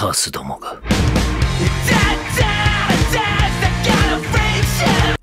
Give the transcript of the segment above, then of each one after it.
カースどもが。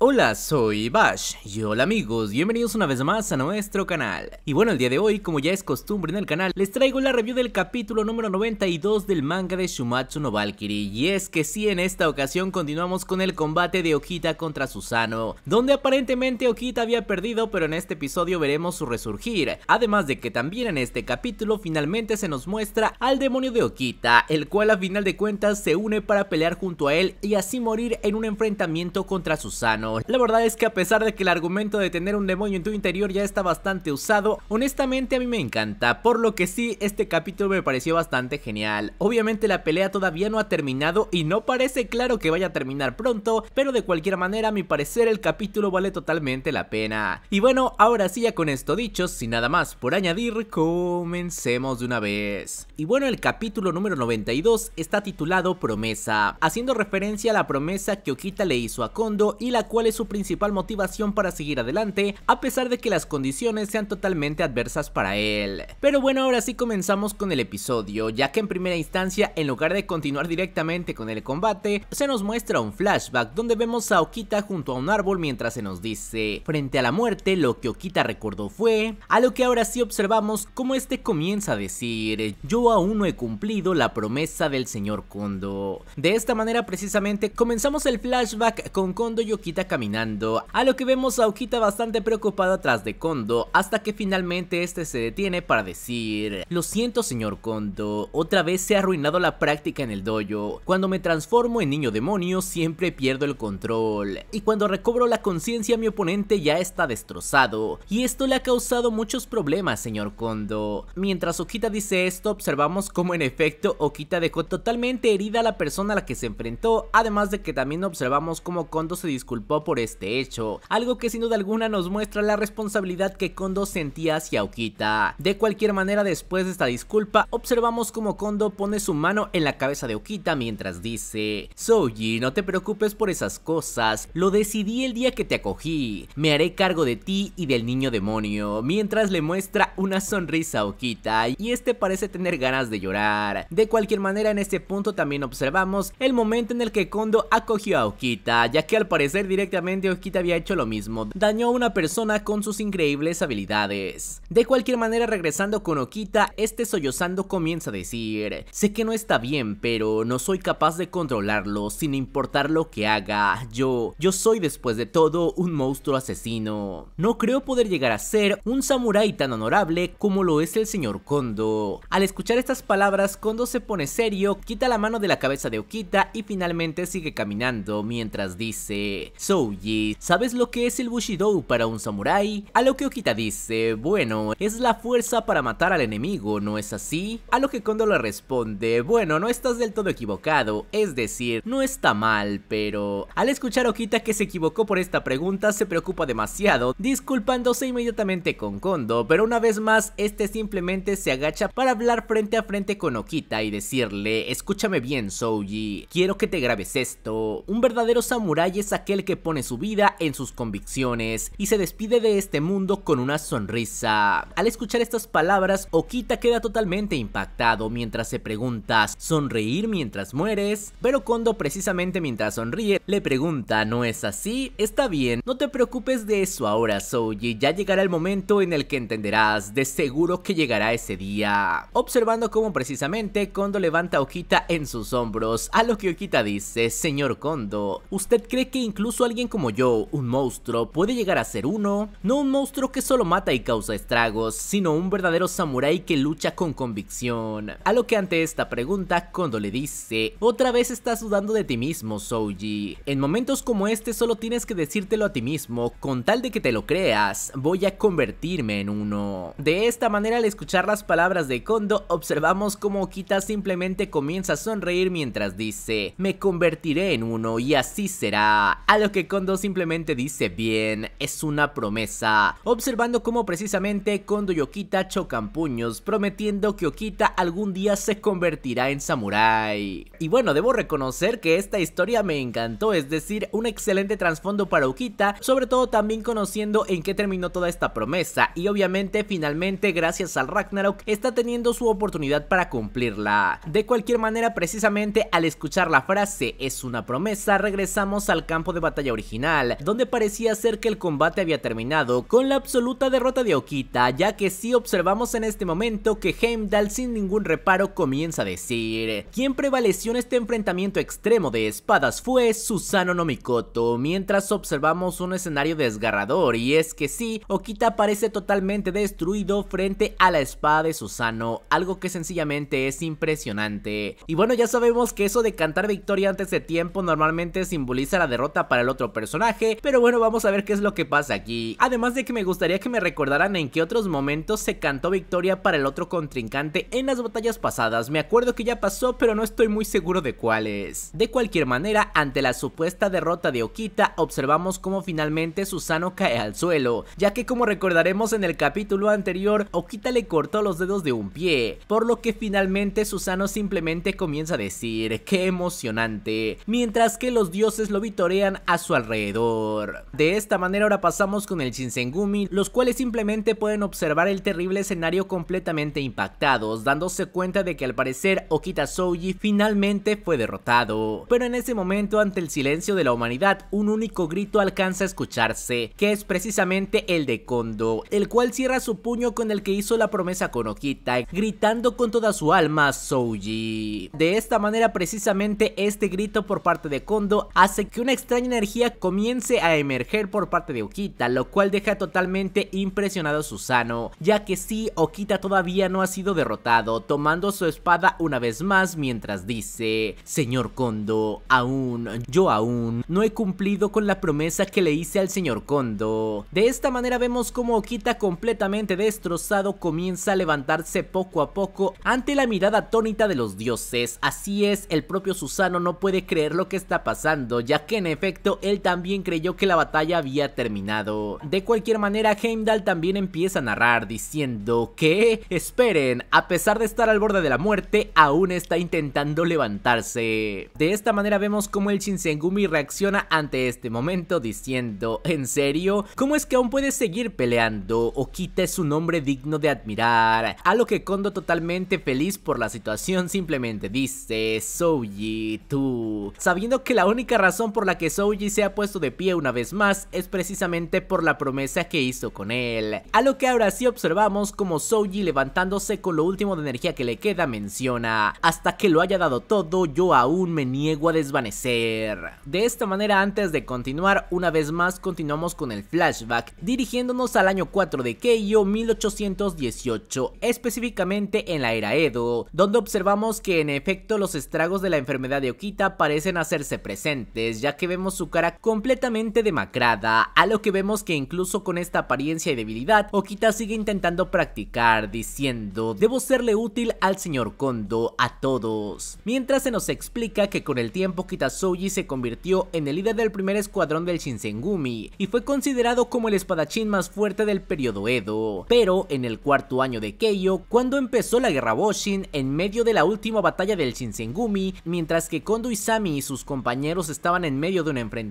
Hola, soy Bash y hola amigos, bienvenidos una vez más a nuestro canal. Y bueno, el día de hoy, como ya es costumbre en el canal, les traigo la review del capítulo número 92 del manga de Shumatsu no Valkyrie. Y es que sí, en esta ocasión continuamos con el combate de Okita contra Susano, donde aparentemente Okita había perdido, pero en este episodio veremos su resurgir. Además de que también en este capítulo finalmente se nos muestra al demonio de Okita, el cual a final de cuentas se une para pelear junto a él y así morir en un enfrentamiento contra Susano. La verdad es que a pesar de que el argumento de tener un demonio en tu interior ya está bastante usado, honestamente a mí me encanta, por lo que sí, este capítulo me pareció bastante genial. Obviamente la pelea todavía no ha terminado y no parece claro que vaya a terminar pronto, pero de cualquier manera a mi parecer el capítulo vale totalmente la pena. Y bueno, ahora sí ya con esto dicho, sin nada más por añadir, comencemos de una vez. Y bueno, el capítulo número 92 está titulado Promesa, haciendo referencia a la promesa que Okita le hizo a Kondo y la cual cuál es su principal motivación para seguir adelante, a pesar de que las condiciones sean totalmente adversas para él. Pero bueno, ahora sí comenzamos con el episodio, ya que en primera instancia, en lugar de continuar directamente con el combate, se nos muestra un flashback donde vemos a Okita junto a un árbol mientras se nos dice, frente a la muerte, lo que Okita recordó fue, a lo que ahora sí observamos cómo este comienza a decir, yo aún no he cumplido la promesa del señor Kondo. De esta manera precisamente comenzamos el flashback con Kondo y Okita caminando, a lo que vemos a Okita bastante preocupada atrás de Kondo, hasta que finalmente este se detiene para decir, lo siento señor Kondo, otra vez se ha arruinado la práctica en el dojo, cuando me transformo en niño demonio siempre pierdo el control, y cuando recobro la conciencia mi oponente ya está destrozado, y esto le ha causado muchos problemas señor Kondo. Mientras Okita dice esto, observamos como en efecto Okita dejó totalmente herida a la persona a la que se enfrentó, además de que también observamos como Kondo se disculpó por este hecho, algo que sin duda alguna nos muestra la responsabilidad que Kondo sentía hacia Okita. De cualquier manera, después de esta disculpa, observamos como Kondo pone su mano en la cabeza de Okita mientras dice, Soji, no te preocupes por esas cosas, lo decidí el día que te acogí, me haré cargo de ti y del niño demonio, mientras le muestra una sonrisa a Okita y este parece tener ganas de llorar. De cualquier manera, en este punto también observamos el momento en el que Kondo acogió a Okita, ya que al parecer directamente Prácticamente había hecho lo mismo, dañó a una persona con sus increíbles habilidades. De cualquier manera, regresando con Okita, este sollozando comienza a decir, sé que no está bien, pero no soy capaz de controlarlo sin importar lo que haga. Yo, yo soy después de todo un monstruo asesino. No creo poder llegar a ser un samurai tan honorable como lo es el señor Kondo. Al escuchar estas palabras, Kondo se pone serio, quita la mano de la cabeza de Okita y finalmente sigue caminando mientras dice, Souji, ¿sabes lo que es el Bushido para un samurái? A lo que Okita dice, bueno, es la fuerza para matar al enemigo, ¿no es así? A lo que Kondo le responde, bueno, no estás del todo equivocado, es decir, no está mal, pero... Al escuchar a Okita que se equivocó por esta pregunta, se preocupa demasiado, disculpándose inmediatamente con Kondo, pero una vez más, este simplemente se agacha para hablar frente a frente con Okita y decirle, escúchame bien Souji, quiero que te grabes esto, un verdadero samurái es aquel que pone su vida en sus convicciones y se despide de este mundo con una sonrisa. Al escuchar estas palabras, Okita queda totalmente impactado mientras se pregunta ¿sonreír mientras mueres? Pero Kondo precisamente mientras sonríe, le pregunta, ¿no es así? Está bien, no te preocupes de eso ahora, Soji, ya llegará el momento en el que entenderás, de seguro que llegará ese día. Observando cómo precisamente Kondo levanta a Okita en sus hombros, a lo que Okita dice, señor Kondo, ¿usted cree que incluso alguien como yo, un monstruo, puede llegar a ser uno, no un monstruo que solo mata y causa estragos, sino un verdadero samurái que lucha con convicción. A lo que ante esta pregunta, Kondo le dice, otra vez estás dudando de ti mismo, Souji. En momentos como este solo tienes que decírtelo a ti mismo, con tal de que te lo creas, voy a convertirme en uno. De esta manera, al escuchar las palabras de Kondo, observamos cómo Okita simplemente comienza a sonreír mientras dice, me convertiré en uno y así será. A lo que que Kondo simplemente dice bien, es una promesa, observando cómo precisamente Kondo y Okita chocan puños, prometiendo que Okita algún día se convertirá en Samurai, Y bueno, debo reconocer que esta historia me encantó, es decir, un excelente trasfondo para Okita, sobre todo también conociendo en qué terminó toda esta promesa, y obviamente finalmente gracias al Ragnarok está teniendo su oportunidad para cumplirla. De cualquier manera, precisamente al escuchar la frase es una promesa, regresamos al campo de batalla original, donde parecía ser que el combate había terminado con la absoluta derrota de Okita, ya que sí observamos en este momento que Heimdall sin ningún reparo comienza a decir, quien prevaleció en este enfrentamiento extremo de espadas fue Susano no Mikoto, mientras observamos un escenario desgarrador y es que sí, Okita parece totalmente destruido frente a la espada de Susano, algo que sencillamente es impresionante. Y bueno, ya sabemos que eso de cantar victoria antes de tiempo normalmente simboliza la derrota para el otro personaje, pero bueno, vamos a ver qué es lo que pasa aquí. Además de que me gustaría que me recordaran en qué otros momentos se cantó victoria para el otro contrincante en las batallas pasadas. Me acuerdo que ya pasó, pero no estoy muy seguro de cuáles. De cualquier manera, ante la supuesta derrota de Okita, observamos cómo finalmente Susano cae al suelo, ya que como recordaremos en el capítulo anterior, Okita le cortó los dedos de un pie, por lo que finalmente Susano simplemente comienza a decir, qué emocionante, mientras que los dioses lo vitorean a su alrededor. De esta manera ahora pasamos con el Shinsengumi, los cuales simplemente pueden observar el terrible escenario completamente impactados, dándose cuenta de que al parecer Okita Soji finalmente fue derrotado. Pero en ese momento ante el silencio de la humanidad, un único grito alcanza a escucharse, que es precisamente el de Kondo, el cual cierra su puño con el que hizo la promesa con Okita, gritando con toda su alma Soji. De esta manera precisamente este grito por parte de Kondo hace que una extraña energía comience a emerger por parte de Okita, lo cual deja totalmente impresionado a Susano, ya que sí, Okita todavía no ha sido derrotado, tomando su espada una vez más mientras dice, Señor Kondo, aún, yo aún, no he cumplido con la promesa que le hice al señor Kondo. De esta manera vemos como Okita completamente destrozado comienza a levantarse poco a poco ante la mirada atónita de los dioses, así es, el propio Susano no puede creer lo que está pasando, ya que en efecto él también creyó que la batalla había terminado. De cualquier manera, Heimdall también empieza a narrar diciendo que, esperen, a pesar de estar al borde de la muerte, aún está intentando levantarse. De esta manera vemos cómo el Shinsengumi reacciona ante este momento diciendo, ¿en serio? ¿Cómo es que aún puede seguir peleando? o es un hombre digno de admirar. A lo que Kondo totalmente feliz por la situación simplemente dice, Soji, tú. Sabiendo que la única razón por la que Soji se ha puesto de pie una vez más es precisamente por la promesa que hizo con él. A lo que ahora sí observamos como Soji levantándose con lo último de energía que le queda menciona, hasta que lo haya dado todo yo aún me niego a desvanecer. De esta manera antes de continuar una vez más continuamos con el flashback dirigiéndonos al año 4 de Keio 1818 específicamente en la era Edo donde observamos que en efecto los estragos de la enfermedad de Okita parecen hacerse presentes ya que vemos su cara completamente demacrada, a lo que vemos que incluso con esta apariencia y debilidad, Okita sigue intentando practicar, diciendo, debo serle útil al señor Kondo, a todos. Mientras se nos explica que con el tiempo Kitasuji se convirtió en el líder del primer escuadrón del Shinsengumi, y fue considerado como el espadachín más fuerte del periodo Edo, pero en el cuarto año de Keio, cuando empezó la guerra Boshin, en medio de la última batalla del Shinsengumi, mientras que Kondo y Sami y sus compañeros estaban en medio de una enfrentamiento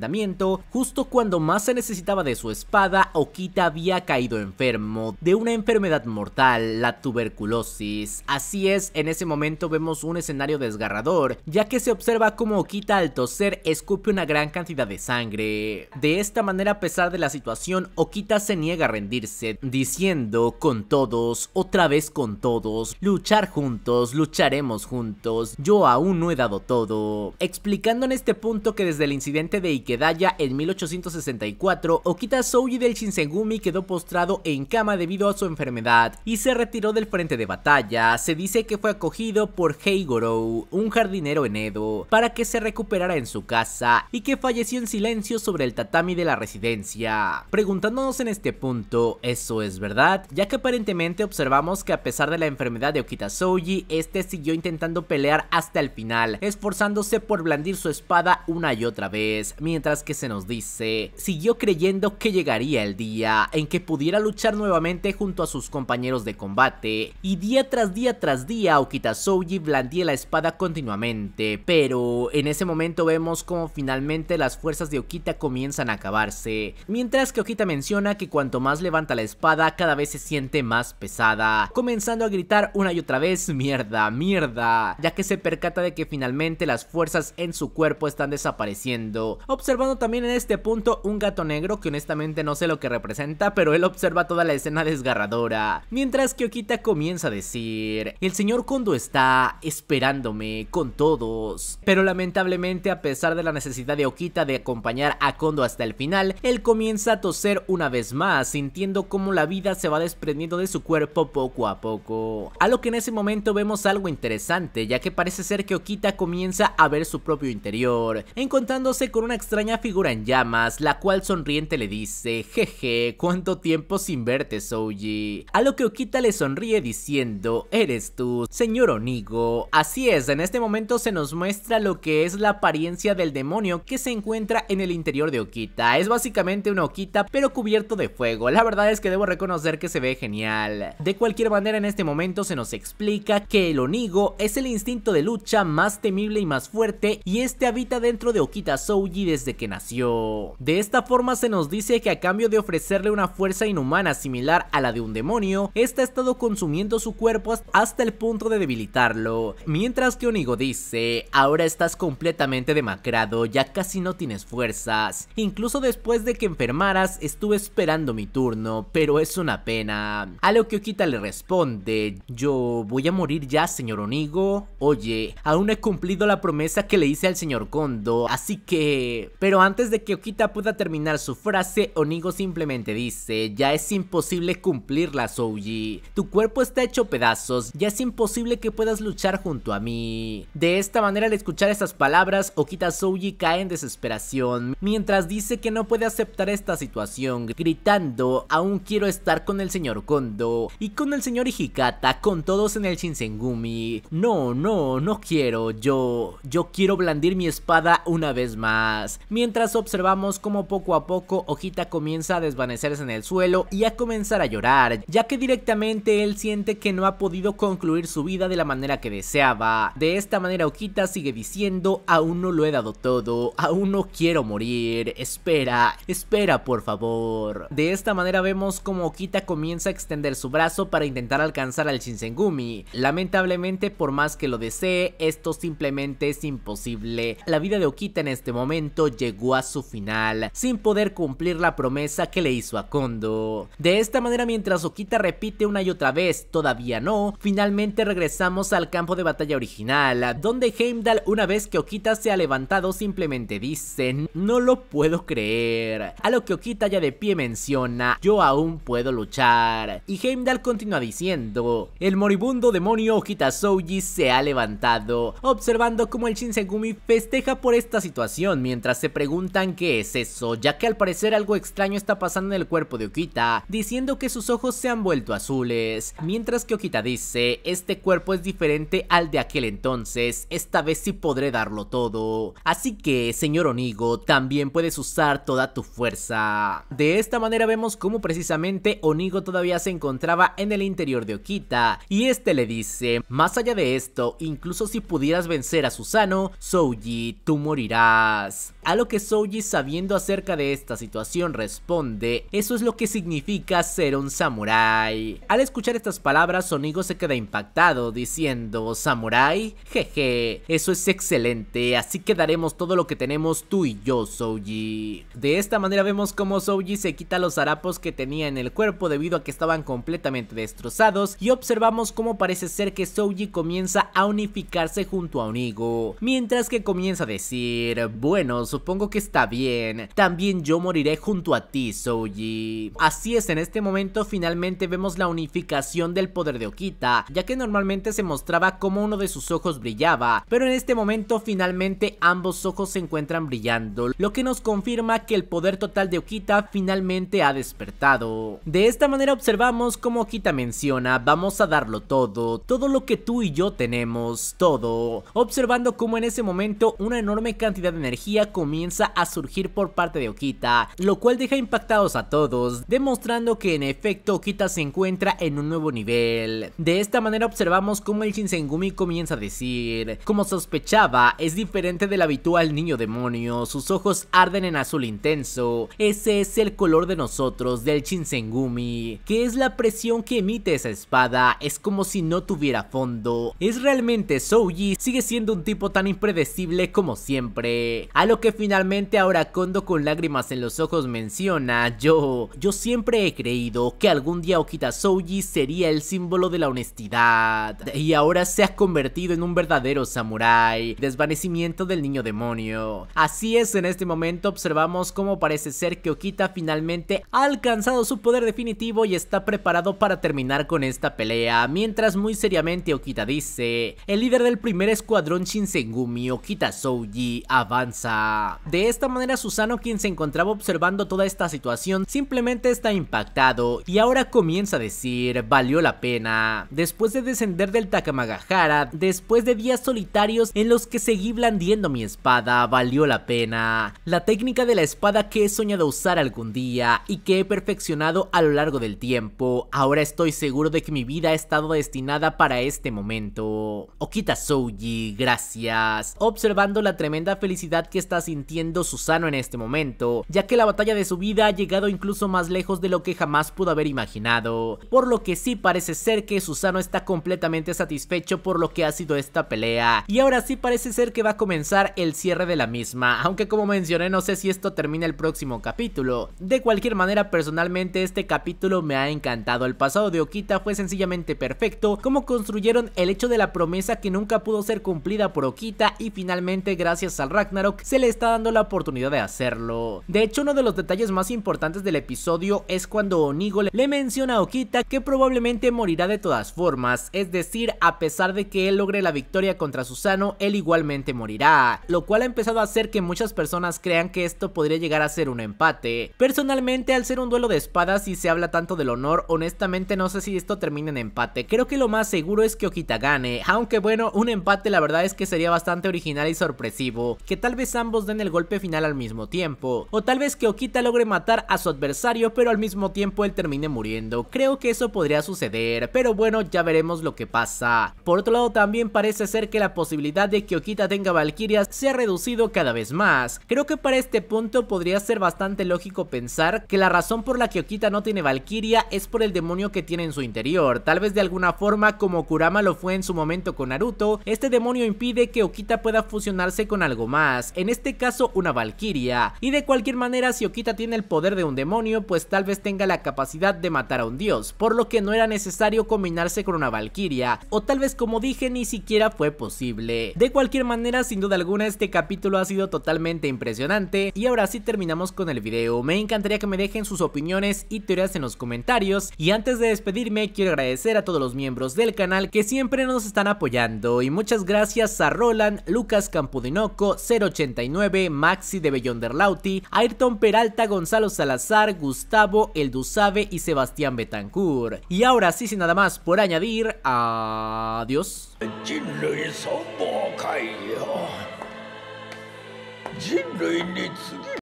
justo cuando más se necesitaba de su espada, Okita había caído enfermo de una enfermedad mortal, la tuberculosis. Así es, en ese momento vemos un escenario desgarrador, ya que se observa como Okita al toser escupe una gran cantidad de sangre. De esta manera, a pesar de la situación, Okita se niega a rendirse, diciendo con todos, otra vez con todos, luchar juntos, lucharemos juntos, yo aún no he dado todo. Explicando en este punto que desde el incidente de Kedaya en 1864, Okita Souji del Shinsengumi quedó postrado en cama debido a su enfermedad y se retiró del frente de batalla. Se dice que fue acogido por Heigoro, un jardinero en Edo, para que se recuperara en su casa y que falleció en silencio sobre el tatami de la residencia. Preguntándonos en este punto, ¿eso es verdad? Ya que aparentemente observamos que a pesar de la enfermedad de Okita Souji, este siguió intentando pelear hasta el final, esforzándose por blandir su espada una y otra vez, mientras que se nos dice, siguió creyendo que llegaría el día en que pudiera luchar nuevamente junto a sus compañeros de combate, y día tras día tras día Okita Soji blandía la espada continuamente, pero en ese momento vemos como finalmente las fuerzas de Okita comienzan a acabarse, mientras que Okita menciona que cuanto más levanta la espada cada vez se siente más pesada, comenzando a gritar una y otra vez mierda, mierda, ya que se percata de que finalmente las fuerzas en su cuerpo están desapareciendo, observando también en este punto un gato negro que honestamente no sé lo que representa, pero él observa toda la escena desgarradora. Mientras que Okita comienza a decir, el señor Kondo está esperándome con todos. Pero lamentablemente a pesar de la necesidad de Okita de acompañar a Kondo hasta el final, él comienza a toser una vez más, sintiendo cómo la vida se va desprendiendo de su cuerpo poco a poco. A lo que en ese momento vemos algo interesante, ya que parece ser que Okita comienza a ver su propio interior, encontrándose con una extraña figura en llamas, la cual sonriente le dice, jeje, cuánto tiempo sin verte, Souji. A lo que Okita le sonríe diciendo, eres tú, señor Onigo. Así es, en este momento se nos muestra lo que es la apariencia del demonio que se encuentra en el interior de Okita. Es básicamente una Okita, pero cubierto de fuego. La verdad es que debo reconocer que se ve genial. De cualquier manera, en este momento se nos explica que el Onigo es el instinto de lucha más temible y más fuerte, y este habita dentro de Okita Souji desde que nació. De esta forma se nos dice que a cambio de ofrecerle una fuerza inhumana similar a la de un demonio, esta ha estado consumiendo su cuerpo hasta el punto de debilitarlo. Mientras que Onigo dice, ahora estás completamente demacrado, ya casi no tienes fuerzas. Incluso después de que enfermaras, estuve esperando mi turno, pero es una pena. A lo que Okita le responde, yo voy a morir ya, señor Onigo. Oye, aún he cumplido la promesa que le hice al señor Kondo, así que pero antes de que Okita pueda terminar su frase, Onigo simplemente dice, ya es imposible cumplirla, Souji. Tu cuerpo está hecho pedazos, ya es imposible que puedas luchar junto a mí. De esta manera, al escuchar estas palabras, Okita Souji cae en desesperación, mientras dice que no puede aceptar esta situación, gritando, aún quiero estar con el señor Kondo y con el señor Hikata, con todos en el Shinsengumi. No, no, no quiero, yo, yo quiero blandir mi espada una vez más mientras observamos como poco a poco Ojita comienza a desvanecerse en el suelo y a comenzar a llorar, ya que directamente él siente que no ha podido concluir su vida de la manera que deseaba. De esta manera Okita sigue diciendo, aún no lo he dado todo, aún no quiero morir, espera, espera por favor. De esta manera vemos como Okita comienza a extender su brazo para intentar alcanzar al Shinsengumi. Lamentablemente por más que lo desee, esto simplemente es imposible. La vida de Okita en este momento llegó a su final, sin poder cumplir la promesa que le hizo a Kondo. De esta manera, mientras Okita repite una y otra vez, todavía no, finalmente regresamos al campo de batalla original, donde Heimdall, una vez que Okita se ha levantado, simplemente dice, no lo puedo creer. A lo que Okita ya de pie menciona, yo aún puedo luchar. Y Heimdall continúa diciendo, el moribundo demonio Okita Souji se ha levantado, observando cómo el Shinsegumi festeja por esta situación mientras se preguntan qué es eso, ya que al parecer algo extraño está pasando en el cuerpo de Okita, diciendo que sus ojos se han vuelto azules. Mientras que Okita dice, este cuerpo es diferente al de aquel entonces, esta vez sí podré darlo todo. Así que, señor Onigo, también puedes usar toda tu fuerza. De esta manera vemos cómo precisamente Onigo todavía se encontraba en el interior de Okita, y este le dice, más allá de esto, incluso si pudieras vencer a Susano, Souji, tú morirás. A lo que Soji sabiendo acerca de esta situación responde, eso es lo que significa ser un samurái. Al escuchar estas palabras, Sonigo se queda impactado diciendo, Samurai, Jeje, eso es excelente, así que daremos todo lo que tenemos tú y yo, Soji. De esta manera vemos cómo Soji se quita los harapos que tenía en el cuerpo debido a que estaban completamente destrozados y observamos cómo parece ser que Soji comienza a unificarse junto a Onigo, mientras que comienza a decir, Bueno, buenos supongo que está bien. También yo moriré junto a ti, Soji... Así es, en este momento finalmente vemos la unificación del poder de Okita, ya que normalmente se mostraba ...como uno de sus ojos brillaba, pero en este momento finalmente ambos ojos se encuentran brillando, lo que nos confirma que el poder total de Okita finalmente ha despertado. De esta manera observamos como Okita menciona, vamos a darlo todo, todo lo que tú y yo tenemos, todo, observando como en ese momento una enorme cantidad de energía comienza a surgir por parte de Okita, lo cual deja impactados a todos, demostrando que en efecto Okita se encuentra en un nuevo nivel. De esta manera observamos cómo el Shinsengumi comienza a decir, como sospechaba, es diferente del habitual niño demonio, sus ojos arden en azul intenso, ese es el color de nosotros, del Shinsengumi, que es la presión que emite esa espada, es como si no tuviera fondo, es realmente Souji sigue siendo un tipo tan impredecible como siempre, a lo que finalmente ahora Kondo con lágrimas en los ojos menciona, yo, yo siempre he creído que algún día Okita Souji sería el símbolo de la honestidad y ahora se ha convertido en un verdadero samurái, desvanecimiento del niño demonio. Así es, en este momento observamos cómo parece ser que Okita finalmente ha alcanzado su poder definitivo y está preparado para terminar con esta pelea, mientras muy seriamente Okita dice, el líder del primer escuadrón Shinsengumi, Okita Souji, avanza. De esta manera Susano quien se encontraba observando toda esta situación simplemente está impactado y ahora comienza a decir valió la pena. Después de descender del Takamagahara, después de días solitarios en los que seguí blandiendo mi espada, valió la pena. La técnica de la espada que he soñado usar algún día y que he perfeccionado a lo largo del tiempo, ahora estoy seguro de que mi vida ha estado destinada para este momento. Okita Souji, gracias. Observando la tremenda felicidad que estás sintiendo Susano en este momento, ya que la batalla de su vida ha llegado incluso más lejos de lo que jamás pudo haber imaginado, por lo que sí parece ser que Susano está completamente satisfecho por lo que ha sido esta pelea, y ahora sí parece ser que va a comenzar el cierre de la misma, aunque como mencioné no sé si esto termina el próximo capítulo, de cualquier manera personalmente este capítulo me ha encantado, el pasado de Okita fue sencillamente perfecto, como construyeron el hecho de la promesa que nunca pudo ser cumplida por Okita y finalmente gracias al Ragnarok se les está dando la oportunidad de hacerlo. De hecho, uno de los detalles más importantes del episodio es cuando Onigo le menciona a Okita que probablemente morirá de todas formas, es decir, a pesar de que él logre la victoria contra Susano, él igualmente morirá, lo cual ha empezado a hacer que muchas personas crean que esto podría llegar a ser un empate. Personalmente, al ser un duelo de espadas y se habla tanto del honor, honestamente no sé si esto termina en empate, creo que lo más seguro es que Okita gane, aunque bueno, un empate la verdad es que sería bastante original y sorpresivo, que tal vez ambos den el golpe final al mismo tiempo. O tal vez que Okita logre matar a su adversario pero al mismo tiempo él termine muriendo. Creo que eso podría suceder, pero bueno ya veremos lo que pasa. Por otro lado también parece ser que la posibilidad de que Okita tenga Valkirias se ha reducido cada vez más. Creo que para este punto podría ser bastante lógico pensar que la razón por la que Okita no tiene Valkyria es por el demonio que tiene en su interior. Tal vez de alguna forma como Kurama lo fue en su momento con Naruto, este demonio impide que Okita pueda fusionarse con algo más. En este caso una valquiria. Y de cualquier manera si Okita tiene el poder de un demonio pues tal vez tenga la capacidad de matar a un dios, por lo que no era necesario combinarse con una valquiria, o tal vez como dije ni siquiera fue posible. De cualquier manera sin duda alguna este capítulo ha sido totalmente impresionante y ahora sí terminamos con el video, me encantaría que me dejen sus opiniones y teorías en los comentarios y antes de despedirme quiero agradecer a todos los miembros del canal que siempre nos están apoyando y muchas gracias a Roland, Lucas Campudinoco, 089 Maxi de Bellonderlauti, Ayrton Peralta, Gonzalo Salazar, Gustavo El Dusabe y Sebastián Betancourt. Y ahora sí, sin nada más por añadir, adiós.